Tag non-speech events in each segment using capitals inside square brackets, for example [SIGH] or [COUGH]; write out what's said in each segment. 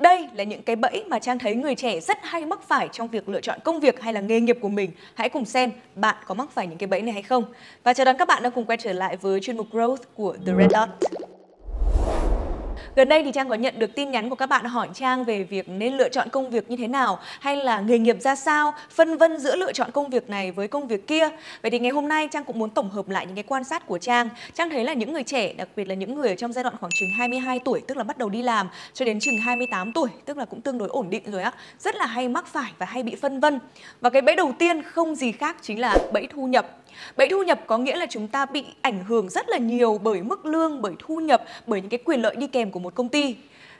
Đây là những cái bẫy mà Trang thấy người trẻ rất hay mắc phải trong việc lựa chọn công việc hay là nghề nghiệp của mình. Hãy cùng xem bạn có mắc phải những cái bẫy này hay không. Và chào đón các bạn đã cùng quay trở lại với chuyên mục Growth của The Red Dot. Gần đây thì Trang có nhận được tin nhắn của các bạn hỏi Trang về việc nên lựa chọn công việc như thế nào hay là nghề nghiệp ra sao, phân vân giữa lựa chọn công việc này với công việc kia. Vậy thì ngày hôm nay Trang cũng muốn tổng hợp lại những cái quan sát của Trang. Trang thấy là những người trẻ, đặc biệt là những người ở trong giai đoạn khoảng chừng 22 tuổi tức là bắt đầu đi làm cho đến chừng 28 tuổi tức là cũng tương đối ổn định rồi á, rất là hay mắc phải và hay bị phân vân. Và cái bẫy đầu tiên không gì khác chính là bẫy thu nhập Bẫy thu nhập có nghĩa là chúng ta bị ảnh hưởng rất là nhiều bởi mức lương, bởi thu nhập, bởi những cái quyền lợi đi kèm của một công ty.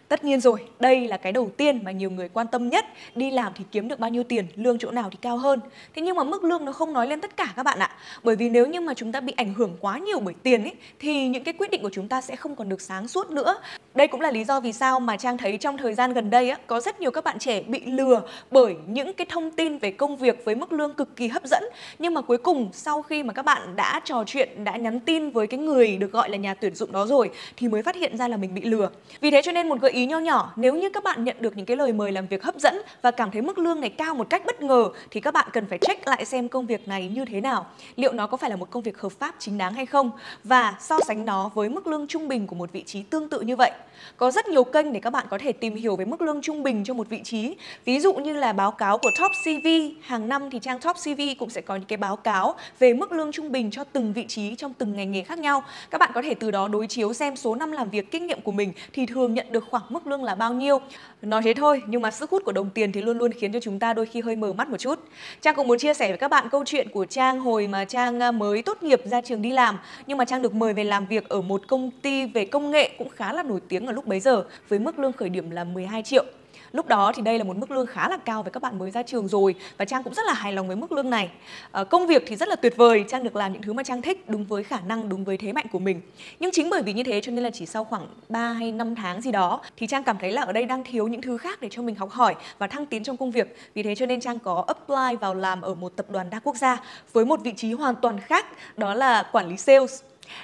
Tất nhiên rồi, đây là cái đầu tiên mà nhiều người quan tâm nhất, đi làm thì kiếm được bao nhiêu tiền, lương chỗ nào thì cao hơn. Thế nhưng mà mức lương nó không nói lên tất cả các bạn ạ. Bởi vì nếu như mà chúng ta bị ảnh hưởng quá nhiều bởi tiền ấy thì những cái quyết định của chúng ta sẽ không còn được sáng suốt nữa. Đây cũng là lý do vì sao mà Trang thấy trong thời gian gần đây á, có rất nhiều các bạn trẻ bị lừa bởi những cái thông tin về công việc với mức lương cực kỳ hấp dẫn nhưng mà cuối cùng sau khi mà các bạn đã trò chuyện, đã nhắn tin với cái người được gọi là nhà tuyển dụng đó rồi thì mới phát hiện ra là mình bị lừa. Vì thế cho nên một gợi ý ý nho nhỏ, nếu như các bạn nhận được những cái lời mời làm việc hấp dẫn và cảm thấy mức lương này cao một cách bất ngờ thì các bạn cần phải check lại xem công việc này như thế nào, liệu nó có phải là một công việc hợp pháp chính đáng hay không và so sánh nó với mức lương trung bình của một vị trí tương tự như vậy. Có rất nhiều kênh để các bạn có thể tìm hiểu về mức lương trung bình cho một vị trí. Ví dụ như là báo cáo của Top CV, hàng năm thì trang Top CV cũng sẽ có những cái báo cáo về mức lương trung bình cho từng vị trí trong từng ngành nghề khác nhau. Các bạn có thể từ đó đối chiếu xem số năm làm việc kinh nghiệm của mình thì thường nhận được khoảng mức lương là bao nhiêu. Nói thế thôi, nhưng mà sức hút của đồng tiền thì luôn luôn khiến cho chúng ta đôi khi hơi mờ mắt một chút. Trang cũng muốn chia sẻ với các bạn câu chuyện của Trang hồi mà Trang à, mới tốt nghiệp ra trường đi làm, nhưng mà Trang được mời về làm việc ở một công ty về công nghệ cũng khá là nổi tiếng ở lúc bấy giờ với mức lương khởi điểm là 12 triệu. Lúc đó thì đây là một mức lương khá là cao với các bạn mới ra trường rồi và Trang cũng rất là hài lòng với mức lương này. À, công việc thì rất là tuyệt vời, Trang được làm những thứ mà Trang thích đúng với khả năng, đúng với thế mạnh của mình. Nhưng chính bởi vì như thế cho nên là chỉ sau khoảng 3 hay 5 tháng gì đó thì Trang cảm thấy là ở đây đang thiếu những thứ khác để cho mình học hỏi và thăng tiến trong công việc. Vì thế cho nên Trang có apply vào làm ở một tập đoàn đa quốc gia với một vị trí hoàn toàn khác đó là quản lý sales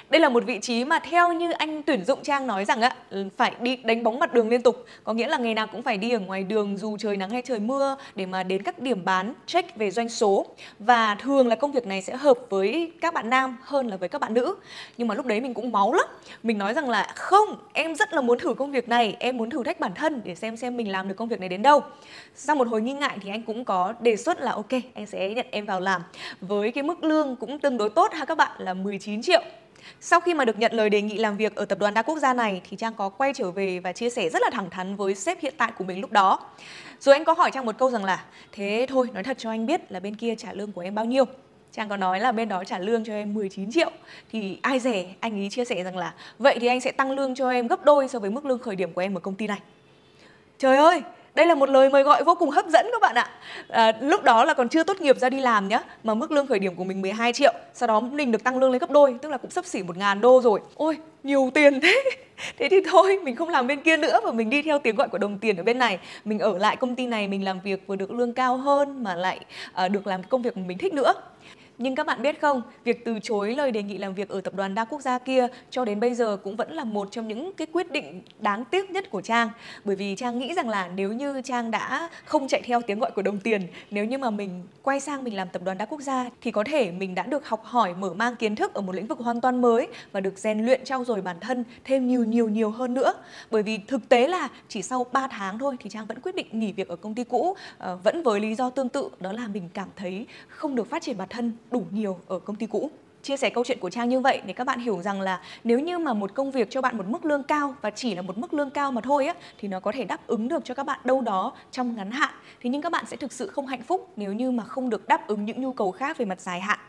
đây là một vị trí mà theo như anh tuyển dụng Trang nói rằng á ừ, phải đi đánh bóng mặt đường liên tục, có nghĩa là ngày nào cũng phải đi ở ngoài đường dù trời nắng hay trời mưa để mà đến các điểm bán check về doanh số và thường là công việc này sẽ hợp với các bạn nam hơn là với các bạn nữ. Nhưng mà lúc đấy mình cũng máu lắm. Mình nói rằng là không, em rất là muốn thử công việc này, em muốn thử thách bản thân để xem xem mình làm được công việc này đến đâu. Sau một hồi nghi ngại thì anh cũng có đề xuất là ok, anh sẽ nhận em vào làm với cái mức lương cũng tương đối tốt ha các bạn là 19 triệu sau khi mà được nhận lời đề nghị làm việc ở tập đoàn đa quốc gia này thì Trang có quay trở về và chia sẻ rất là thẳng thắn với sếp hiện tại của mình lúc đó. Rồi anh có hỏi Trang một câu rằng là thế thôi nói thật cho anh biết là bên kia trả lương của em bao nhiêu. Trang có nói là bên đó trả lương cho em 19 triệu Thì ai rẻ anh ấy chia sẻ rằng là Vậy thì anh sẽ tăng lương cho em gấp đôi so với mức lương khởi điểm của em ở công ty này Trời ơi đây là một lời mời gọi vô cùng hấp dẫn các bạn ạ à, lúc đó là còn chưa tốt nghiệp ra đi làm nhá mà mức lương khởi điểm của mình 12 triệu sau đó mình được tăng lương lên gấp đôi tức là cũng sắp xỉ một ngàn đô rồi ôi nhiều tiền thế [LAUGHS] thế thì thôi mình không làm bên kia nữa và mình đi theo tiếng gọi của đồng tiền ở bên này mình ở lại công ty này mình làm việc vừa được lương cao hơn mà lại à, được làm công việc mình thích nữa nhưng các bạn biết không, việc từ chối lời đề nghị làm việc ở tập đoàn đa quốc gia kia cho đến bây giờ cũng vẫn là một trong những cái quyết định đáng tiếc nhất của Trang. Bởi vì Trang nghĩ rằng là nếu như Trang đã không chạy theo tiếng gọi của đồng tiền, nếu như mà mình quay sang mình làm tập đoàn đa quốc gia thì có thể mình đã được học hỏi mở mang kiến thức ở một lĩnh vực hoàn toàn mới và được rèn luyện trau dồi bản thân thêm nhiều nhiều nhiều hơn nữa. Bởi vì thực tế là chỉ sau 3 tháng thôi thì Trang vẫn quyết định nghỉ việc ở công ty cũ ờ, vẫn với lý do tương tự đó là mình cảm thấy không được phát triển bản thân đủ nhiều ở công ty cũ chia sẻ câu chuyện của Trang như vậy để các bạn hiểu rằng là nếu như mà một công việc cho bạn một mức lương cao và chỉ là một mức lương cao mà thôi á thì nó có thể đáp ứng được cho các bạn đâu đó trong ngắn hạn. Thế nhưng các bạn sẽ thực sự không hạnh phúc nếu như mà không được đáp ứng những nhu cầu khác về mặt dài hạn.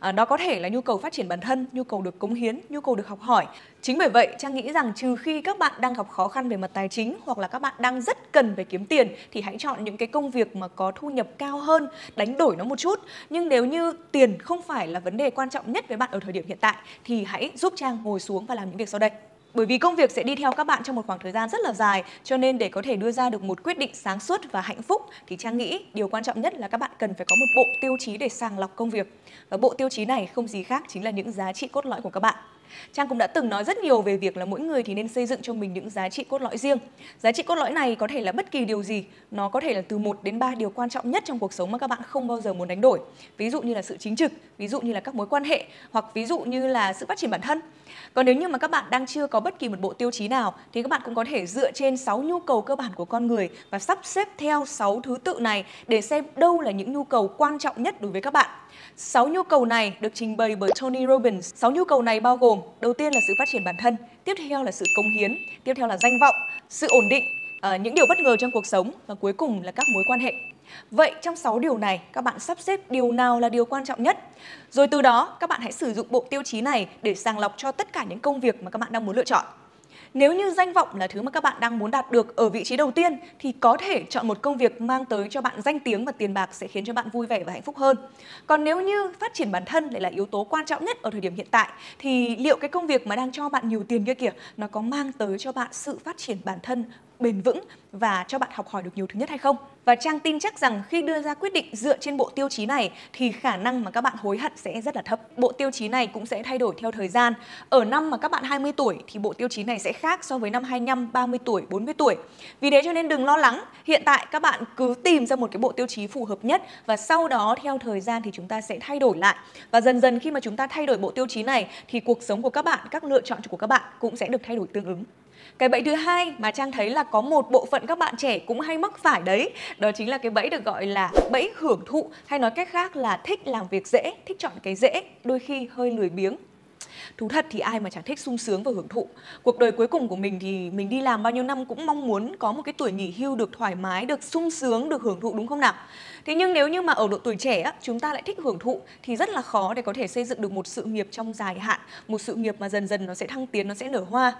À, đó có thể là nhu cầu phát triển bản thân, nhu cầu được cống hiến, nhu cầu được học hỏi. Chính bởi vậy, Trang nghĩ rằng trừ khi các bạn đang gặp khó khăn về mặt tài chính hoặc là các bạn đang rất cần về kiếm tiền thì hãy chọn những cái công việc mà có thu nhập cao hơn, đánh đổi nó một chút. Nhưng nếu như tiền không phải là vấn đề quan trọng nhất nhất với bạn ở thời điểm hiện tại thì hãy giúp Trang ngồi xuống và làm những việc sau đây. Bởi vì công việc sẽ đi theo các bạn trong một khoảng thời gian rất là dài, cho nên để có thể đưa ra được một quyết định sáng suốt và hạnh phúc thì Trang nghĩ điều quan trọng nhất là các bạn cần phải có một bộ tiêu chí để sàng lọc công việc. Và bộ tiêu chí này không gì khác chính là những giá trị cốt lõi của các bạn. Trang cũng đã từng nói rất nhiều về việc là mỗi người thì nên xây dựng cho mình những giá trị cốt lõi riêng. Giá trị cốt lõi này có thể là bất kỳ điều gì, nó có thể là từ 1 đến 3 điều quan trọng nhất trong cuộc sống mà các bạn không bao giờ muốn đánh đổi. Ví dụ như là sự chính trực, ví dụ như là các mối quan hệ hoặc ví dụ như là sự phát triển bản thân. Còn nếu như mà các bạn đang chưa có bất kỳ một bộ tiêu chí nào thì các bạn cũng có thể dựa trên 6 nhu cầu cơ bản của con người và sắp xếp theo 6 thứ tự này để xem đâu là những nhu cầu quan trọng nhất đối với các bạn. 6 nhu cầu này được trình bày bởi Tony Robbins. 6 nhu cầu này bao gồm đầu tiên là sự phát triển bản thân, tiếp theo là sự cống hiến, tiếp theo là danh vọng, sự ổn định, ờ, những điều bất ngờ trong cuộc sống và cuối cùng là các mối quan hệ. Vậy trong 6 điều này, các bạn sắp xếp điều nào là điều quan trọng nhất? Rồi từ đó, các bạn hãy sử dụng bộ tiêu chí này để sàng lọc cho tất cả những công việc mà các bạn đang muốn lựa chọn. Nếu như danh vọng là thứ mà các bạn đang muốn đạt được ở vị trí đầu tiên thì có thể chọn một công việc mang tới cho bạn danh tiếng và tiền bạc sẽ khiến cho bạn vui vẻ và hạnh phúc hơn. Còn nếu như phát triển bản thân lại là yếu tố quan trọng nhất ở thời điểm hiện tại thì liệu cái công việc mà đang cho bạn nhiều tiền kia kìa nó có mang tới cho bạn sự phát triển bản thân bền vững và cho bạn học hỏi được nhiều thứ nhất hay không. Và Trang tin chắc rằng khi đưa ra quyết định dựa trên bộ tiêu chí này thì khả năng mà các bạn hối hận sẽ rất là thấp. Bộ tiêu chí này cũng sẽ thay đổi theo thời gian. Ở năm mà các bạn 20 tuổi thì bộ tiêu chí này sẽ khác so với năm 25, 30 tuổi, 40 tuổi. Vì thế cho nên đừng lo lắng. Hiện tại các bạn cứ tìm ra một cái bộ tiêu chí phù hợp nhất và sau đó theo thời gian thì chúng ta sẽ thay đổi lại. Và dần dần khi mà chúng ta thay đổi bộ tiêu chí này thì cuộc sống của các bạn, các lựa chọn của các bạn cũng sẽ được thay đổi tương ứng. Cái bẫy thứ hai mà Trang thấy là có một bộ phận các bạn trẻ cũng hay mắc phải đấy Đó chính là cái bẫy được gọi là bẫy hưởng thụ Hay nói cách khác là thích làm việc dễ, thích chọn cái dễ Đôi khi hơi lười biếng thú thật thì ai mà chẳng thích sung sướng và hưởng thụ cuộc đời cuối cùng của mình thì mình đi làm bao nhiêu năm cũng mong muốn có một cái tuổi nghỉ hưu được thoải mái được sung sướng được hưởng thụ đúng không nào thế nhưng nếu như mà ở độ tuổi trẻ chúng ta lại thích hưởng thụ thì rất là khó để có thể xây dựng được một sự nghiệp trong dài hạn một sự nghiệp mà dần dần nó sẽ thăng tiến nó sẽ nở hoa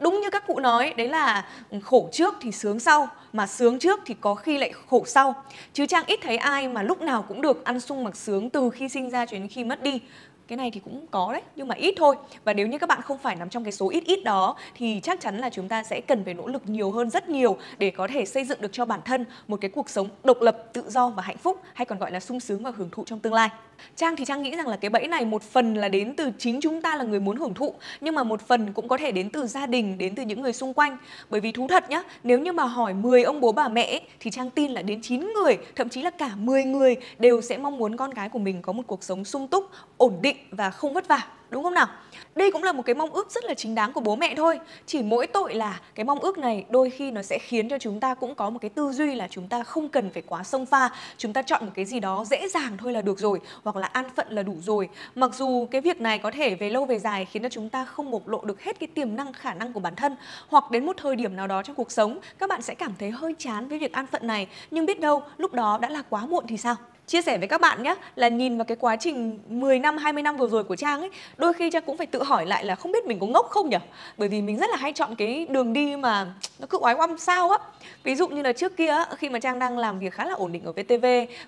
đúng như các cụ nói đấy là ừ, khổ trước thì sướng sau mà sướng trước thì có khi lại khổ sau chứ trang ít thấy ai mà lúc nào cũng được ăn sung mặc sướng từ khi sinh ra cho đến khi mất đi cái này thì cũng có đấy nhưng mà ít thôi và nếu như các bạn không phải nằm trong cái số ít ít đó thì chắc chắn là chúng ta sẽ cần phải nỗ lực nhiều hơn rất nhiều để có thể xây dựng được cho bản thân một cái cuộc sống độc lập tự do và hạnh phúc hay còn gọi là sung sướng và hưởng thụ trong tương lai Trang thì Trang nghĩ rằng là cái bẫy này một phần là đến từ chính chúng ta là người muốn hưởng thụ nhưng mà một phần cũng có thể đến từ gia đình, đến từ những người xung quanh. Bởi vì thú thật nhá, nếu như mà hỏi 10 ông bố bà mẹ thì Trang tin là đến 9 người, thậm chí là cả 10 người đều sẽ mong muốn con cái của mình có một cuộc sống sung túc, ổn định và không vất vả đúng không nào đây cũng là một cái mong ước rất là chính đáng của bố mẹ thôi chỉ mỗi tội là cái mong ước này đôi khi nó sẽ khiến cho chúng ta cũng có một cái tư duy là chúng ta không cần phải quá sông pha chúng ta chọn một cái gì đó dễ dàng thôi là được rồi hoặc là an phận là đủ rồi mặc dù cái việc này có thể về lâu về dài khiến cho chúng ta không bộc lộ được hết cái tiềm năng khả năng của bản thân hoặc đến một thời điểm nào đó trong cuộc sống các bạn sẽ cảm thấy hơi chán với việc an phận này nhưng biết đâu lúc đó đã là quá muộn thì sao chia sẻ với các bạn nhé là nhìn vào cái quá trình 10 năm 20 năm vừa rồi của Trang ấy đôi khi Trang cũng phải tự hỏi lại là không biết mình có ngốc không nhỉ bởi vì mình rất là hay chọn cái đường đi mà nó cứ oái oăm sao á ví dụ như là trước kia khi mà Trang đang làm việc khá là ổn định ở VTV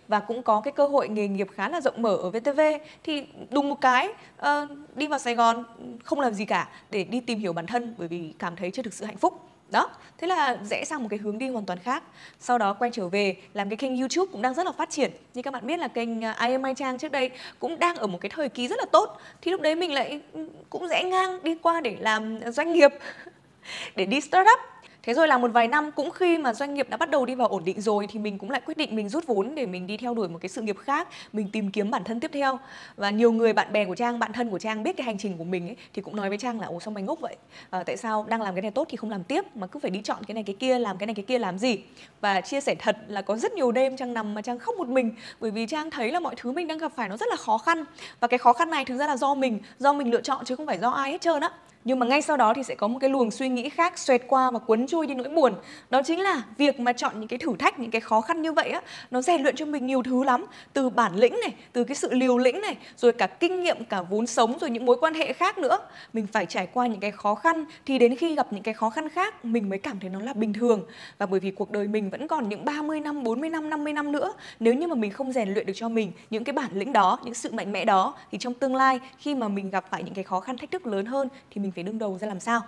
và cũng có cái cơ hội nghề nghiệp khá là rộng mở ở VTV thì đùng một cái uh, đi vào Sài Gòn không làm gì cả để đi tìm hiểu bản thân bởi vì cảm thấy chưa thực sự hạnh phúc đó thế là rẽ sang một cái hướng đi hoàn toàn khác sau đó quay trở về làm cái kênh youtube cũng đang rất là phát triển như các bạn biết là kênh à, im trang trước đây cũng đang ở một cái thời kỳ rất là tốt thì lúc đấy mình lại cũng rẽ ngang đi qua để làm doanh nghiệp [LAUGHS] để đi startup Thế rồi là một vài năm cũng khi mà doanh nghiệp đã bắt đầu đi vào ổn định rồi thì mình cũng lại quyết định mình rút vốn để mình đi theo đuổi một cái sự nghiệp khác, mình tìm kiếm bản thân tiếp theo. Và nhiều người bạn bè của Trang, bạn thân của Trang biết cái hành trình của mình ấy thì cũng nói với Trang là ồ sao mày ngốc vậy? À, tại sao đang làm cái này tốt thì không làm tiếp mà cứ phải đi chọn cái này cái kia, làm cái này cái kia làm gì? Và chia sẻ thật là có rất nhiều đêm Trang nằm mà Trang khóc một mình bởi vì Trang thấy là mọi thứ mình đang gặp phải nó rất là khó khăn và cái khó khăn này thực ra là do mình, do mình lựa chọn chứ không phải do ai hết trơn á nhưng mà ngay sau đó thì sẽ có một cái luồng suy nghĩ khác xoẹt qua và cuốn trôi đi nỗi buồn đó chính là việc mà chọn những cái thử thách những cái khó khăn như vậy á nó rèn luyện cho mình nhiều thứ lắm từ bản lĩnh này từ cái sự liều lĩnh này rồi cả kinh nghiệm cả vốn sống rồi những mối quan hệ khác nữa mình phải trải qua những cái khó khăn thì đến khi gặp những cái khó khăn khác mình mới cảm thấy nó là bình thường và bởi vì cuộc đời mình vẫn còn những 30 năm 40 năm 50 năm nữa nếu như mà mình không rèn luyện được cho mình những cái bản lĩnh đó những sự mạnh mẽ đó thì trong tương lai khi mà mình gặp phải những cái khó khăn thách thức lớn hơn thì mình mình phải đương đầu ra làm sao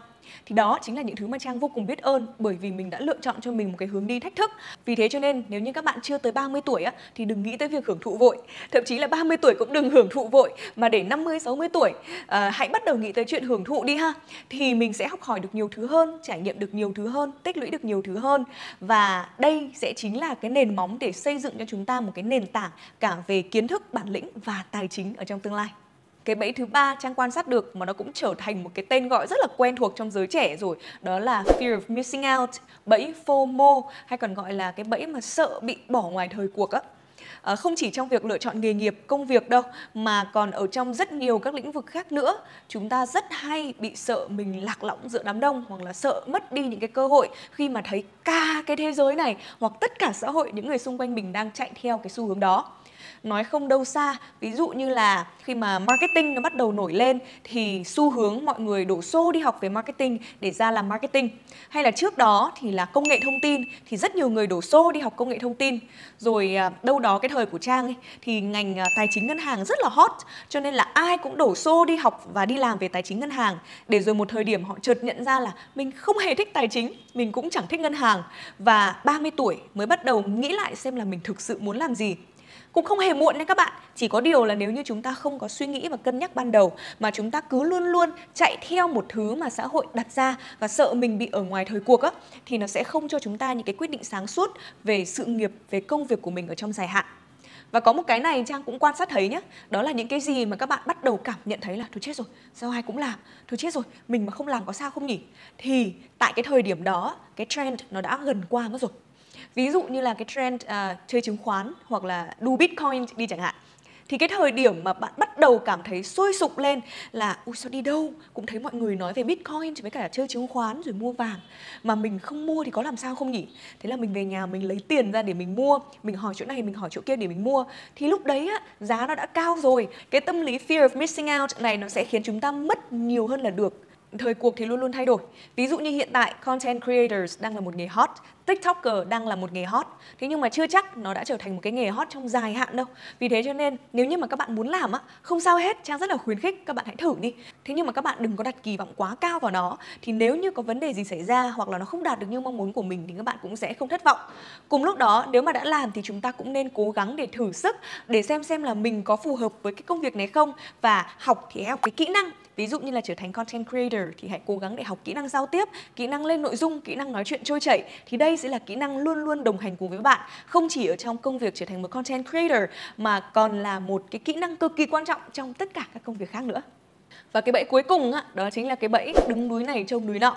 thì đó chính là những thứ mà trang vô cùng biết ơn bởi vì mình đã lựa chọn cho mình một cái hướng đi thách thức vì thế cho nên nếu như các bạn chưa tới 30 tuổi á, thì đừng nghĩ tới việc hưởng thụ vội thậm chí là 30 tuổi cũng đừng hưởng thụ vội mà để 50 60 tuổi à, hãy bắt đầu nghĩ tới chuyện hưởng thụ đi ha thì mình sẽ học hỏi được nhiều thứ hơn trải nghiệm được nhiều thứ hơn tích lũy được nhiều thứ hơn và đây sẽ chính là cái nền móng để xây dựng cho chúng ta một cái nền tảng cả về kiến thức bản lĩnh và tài chính ở trong tương lai cái bẫy thứ ba trang quan sát được mà nó cũng trở thành một cái tên gọi rất là quen thuộc trong giới trẻ rồi đó là fear of missing out bẫy FOMO hay còn gọi là cái bẫy mà sợ bị bỏ ngoài thời cuộc á À, không chỉ trong việc lựa chọn nghề nghiệp, công việc đâu mà còn ở trong rất nhiều các lĩnh vực khác nữa. Chúng ta rất hay bị sợ mình lạc lõng giữa đám đông hoặc là sợ mất đi những cái cơ hội khi mà thấy cả cái thế giới này hoặc tất cả xã hội những người xung quanh mình đang chạy theo cái xu hướng đó nói không đâu xa ví dụ như là khi mà marketing nó bắt đầu nổi lên thì xu hướng mọi người đổ xô đi học về marketing để ra làm marketing hay là trước đó thì là công nghệ thông tin thì rất nhiều người đổ xô đi học công nghệ thông tin rồi à, đâu đó cái thời của trang ấy, thì ngành à, tài chính ngân hàng rất là hot cho nên là ai cũng đổ xô đi học và đi làm về tài chính ngân hàng để rồi một thời điểm họ chợt nhận ra là mình không hề thích tài chính mình cũng chẳng thích ngân hàng và 30 tuổi mới bắt đầu nghĩ lại xem là mình thực sự muốn làm gì cũng không hề muộn nha các bạn chỉ có điều là nếu như chúng ta không có suy nghĩ và cân nhắc ban đầu mà chúng ta cứ luôn luôn chạy theo một thứ mà xã hội đặt ra và sợ mình bị ở ngoài thời cuộc á thì nó sẽ không cho chúng ta những cái quyết định sáng suốt về sự nghiệp về công việc của mình ở trong dài hạn và có một cái này Trang cũng quan sát thấy nhé Đó là những cái gì mà các bạn bắt đầu cảm nhận thấy là Thôi chết rồi, sao ai cũng làm Thôi chết rồi, mình mà không làm có sao không nhỉ Thì tại cái thời điểm đó Cái trend nó đã gần qua mất rồi ví dụ như là cái trend à, uh, chơi chứng khoán hoặc là đu bitcoin đi chẳng hạn thì cái thời điểm mà bạn bắt đầu cảm thấy sôi sục lên là ui sao đi đâu cũng thấy mọi người nói về bitcoin với cả chơi chứng khoán rồi mua vàng mà mình không mua thì có làm sao không nhỉ thế là mình về nhà mình lấy tiền ra để mình mua mình hỏi chỗ này mình hỏi chỗ kia để mình mua thì lúc đấy á, giá nó đã cao rồi cái tâm lý fear of missing out này nó sẽ khiến chúng ta mất nhiều hơn là được thời cuộc thì luôn luôn thay đổi. Ví dụ như hiện tại content creators đang là một nghề hot, TikToker đang là một nghề hot. Thế nhưng mà chưa chắc nó đã trở thành một cái nghề hot trong dài hạn đâu. Vì thế cho nên nếu như mà các bạn muốn làm á, không sao hết, Trang rất là khuyến khích các bạn hãy thử đi. Thế nhưng mà các bạn đừng có đặt kỳ vọng quá cao vào nó. Thì nếu như có vấn đề gì xảy ra hoặc là nó không đạt được như mong muốn của mình thì các bạn cũng sẽ không thất vọng. Cùng lúc đó, nếu mà đã làm thì chúng ta cũng nên cố gắng để thử sức để xem xem là mình có phù hợp với cái công việc này không và học thì học cái kỹ năng ví dụ như là trở thành content creator thì hãy cố gắng để học kỹ năng giao tiếp kỹ năng lên nội dung kỹ năng nói chuyện trôi chảy thì đây sẽ là kỹ năng luôn luôn đồng hành cùng với bạn không chỉ ở trong công việc trở thành một content creator mà còn là một cái kỹ năng cực kỳ quan trọng trong tất cả các công việc khác nữa và cái bẫy cuối cùng đó chính là cái bẫy đứng núi này trông núi nọ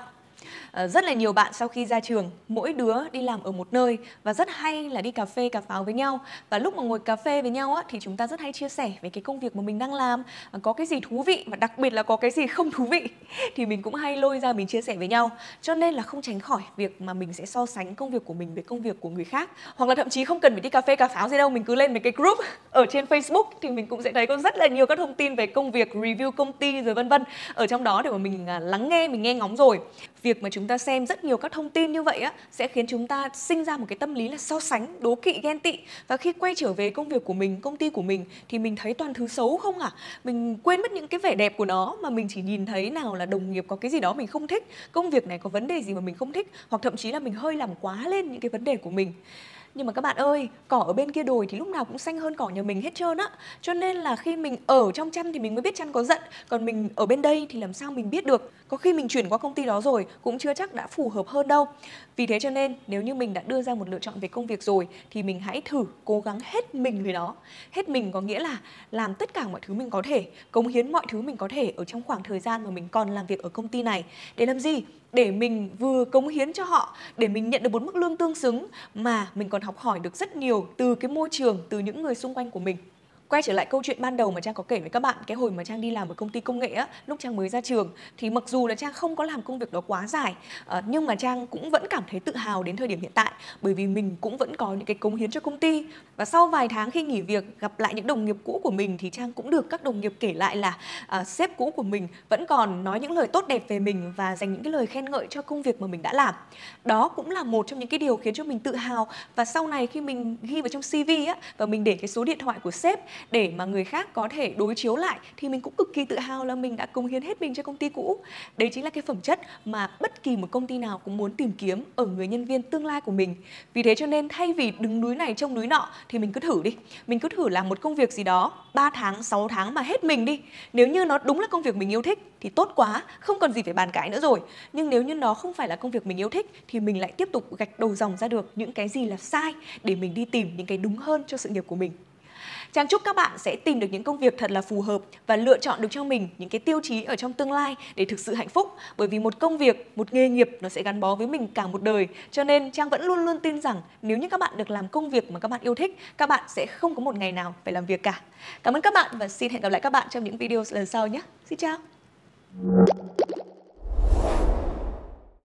Ờ, rất là nhiều bạn sau khi ra trường mỗi đứa đi làm ở một nơi và rất hay là đi cà phê cà pháo với nhau và lúc mà ngồi cà phê với nhau á, thì chúng ta rất hay chia sẻ về cái công việc mà mình đang làm có cái gì thú vị và đặc biệt là có cái gì không thú vị [LAUGHS] thì mình cũng hay lôi ra mình chia sẻ với nhau cho nên là không tránh khỏi việc mà mình sẽ so sánh công việc của mình với công việc của người khác hoặc là thậm chí không cần phải đi cà phê cà pháo gì đâu mình cứ lên mấy cái group [LAUGHS] ở trên Facebook thì mình cũng sẽ thấy có rất là nhiều các thông tin về công việc review công ty rồi vân vân ở trong đó để mà mình à, lắng nghe mình nghe ngóng rồi việc mà chúng chúng ta xem rất nhiều các thông tin như vậy á sẽ khiến chúng ta sinh ra một cái tâm lý là so sánh, đố kỵ, ghen tị và khi quay trở về công việc của mình, công ty của mình thì mình thấy toàn thứ xấu không à? Mình quên mất những cái vẻ đẹp của nó mà mình chỉ nhìn thấy nào là đồng nghiệp có cái gì đó mình không thích, công việc này có vấn đề gì mà mình không thích hoặc thậm chí là mình hơi làm quá lên những cái vấn đề của mình nhưng mà các bạn ơi cỏ ở bên kia đồi thì lúc nào cũng xanh hơn cỏ nhà mình hết trơn á cho nên là khi mình ở trong chăn thì mình mới biết chăn có giận còn mình ở bên đây thì làm sao mình biết được có khi mình chuyển qua công ty đó rồi cũng chưa chắc đã phù hợp hơn đâu vì thế cho nên nếu như mình đã đưa ra một lựa chọn về công việc rồi thì mình hãy thử cố gắng hết mình với đó hết mình có nghĩa là làm tất cả mọi thứ mình có thể cống hiến mọi thứ mình có thể ở trong khoảng thời gian mà mình còn làm việc ở công ty này để làm gì để mình vừa cống hiến cho họ để mình nhận được một mức lương tương xứng mà mình còn học hỏi được rất nhiều từ cái môi trường từ những người xung quanh của mình quay trở lại câu chuyện ban đầu mà trang có kể với các bạn cái hồi mà trang đi làm ở công ty công nghệ á lúc trang mới ra trường thì mặc dù là trang không có làm công việc đó quá dài ờ, nhưng mà trang cũng vẫn cảm thấy tự hào đến thời điểm hiện tại bởi vì mình cũng vẫn có những cái cống hiến cho công ty và sau vài tháng khi nghỉ việc gặp lại những đồng nghiệp cũ của mình thì trang cũng được các đồng nghiệp kể lại là uh, sếp cũ của mình vẫn còn nói những lời tốt đẹp về mình và dành những cái lời khen ngợi cho công việc mà mình đã làm đó cũng là một trong những cái điều khiến cho mình tự hào và sau này khi mình ghi vào trong cv á và mình để cái số điện thoại của sếp để mà người khác có thể đối chiếu lại thì mình cũng cực kỳ tự hào là mình đã cống hiến hết mình cho công ty cũ đấy chính là cái phẩm chất mà bất kỳ một công ty nào cũng muốn tìm kiếm ở người nhân viên tương lai của mình vì thế cho nên thay vì đứng núi này trông núi nọ thì mình cứ thử đi mình cứ thử làm một công việc gì đó 3 tháng 6 tháng mà hết mình đi nếu như nó đúng là công việc mình yêu thích thì tốt quá không còn gì phải bàn cãi nữa rồi nhưng nếu như nó không phải là công việc mình yêu thích thì mình lại tiếp tục gạch đầu dòng ra được những cái gì là sai để mình đi tìm những cái đúng hơn cho sự nghiệp của mình Trang chúc các bạn sẽ tìm được những công việc thật là phù hợp và lựa chọn được cho mình những cái tiêu chí ở trong tương lai để thực sự hạnh phúc. Bởi vì một công việc, một nghề nghiệp nó sẽ gắn bó với mình cả một đời. Cho nên Trang vẫn luôn luôn tin rằng nếu như các bạn được làm công việc mà các bạn yêu thích, các bạn sẽ không có một ngày nào phải làm việc cả. Cảm ơn các bạn và xin hẹn gặp lại các bạn trong những video lần sau nhé. Xin chào.